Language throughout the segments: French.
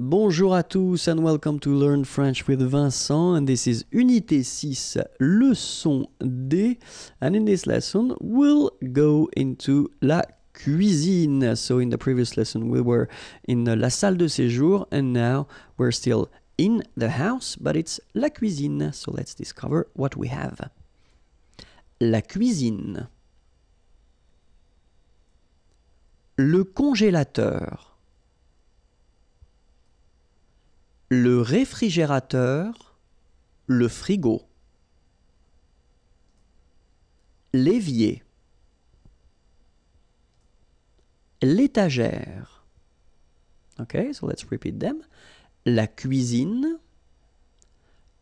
Bonjour à tous and welcome to Learn French with Vincent and this is Unité 6, leçon D and in this lesson we'll go into la cuisine. So in the previous lesson we were in la salle de séjour and now we're still in the house but it's la cuisine. So let's discover what we have. La cuisine. Le congélateur. le réfrigérateur, le frigo. L'évier. L'étagère. Okay, so let's repeat them. La cuisine,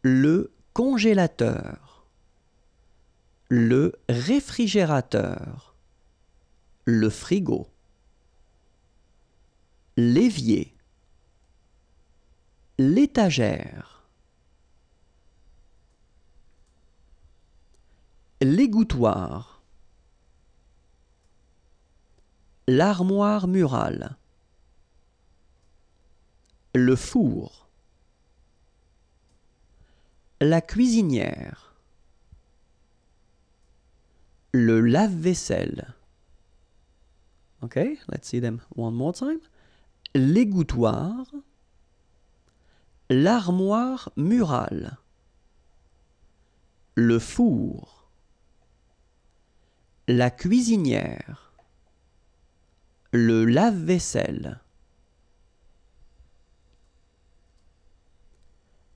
le congélateur, le réfrigérateur, le frigo, l'évier l'étagère, l'égouttoir, l'armoire murale, le four, la cuisinière, le lave-vaisselle. Okay, let's see them one more time. L'égouttoir, l'armoire murale, le four, la cuisinière, le lave-vaisselle,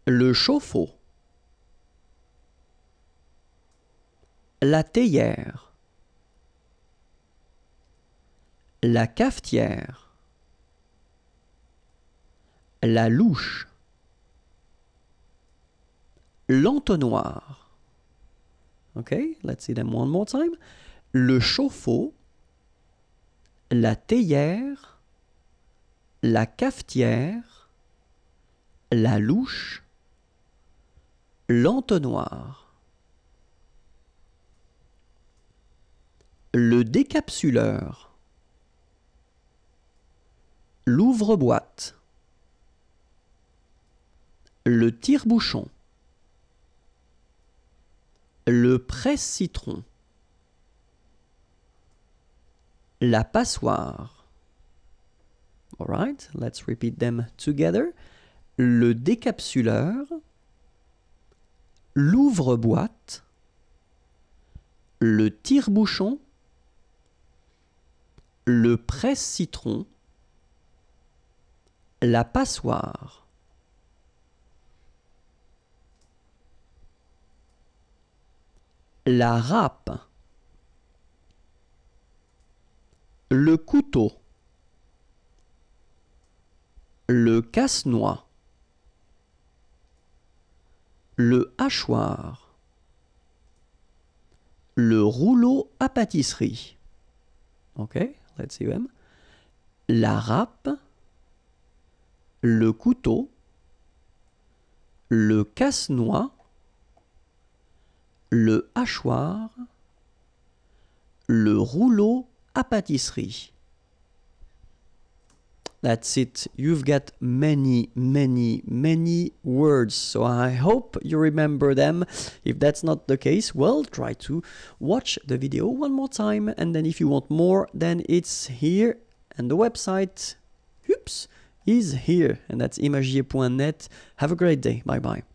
le chauffe-eau, la théière, la cafetière, la louche, l'entonnoir. Ok, let's see them one more time. Le chauffe-eau, la théière, la cafetière, la louche, l'entonnoir, le décapsuleur, l'ouvre-boîte, le tire-bouchon le presse-citron, la passoire. alright, let's repeat them together. Le décapsuleur, l'ouvre-boîte, le tire-bouchon, le presse-citron, la passoire. la râpe, le couteau, le casse-noix, le hachoir, le rouleau à pâtisserie. OK, let's see La râpe, le couteau, le casse-noix, le hachoir, le rouleau à pâtisserie. That's it. You've got many, many, many words. So I hope you remember them. If that's not the case, well, try to watch the video one more time. And then if you want more, then it's here. And the website, oops, is here. And that's imagier.net. Have a great day. Bye bye.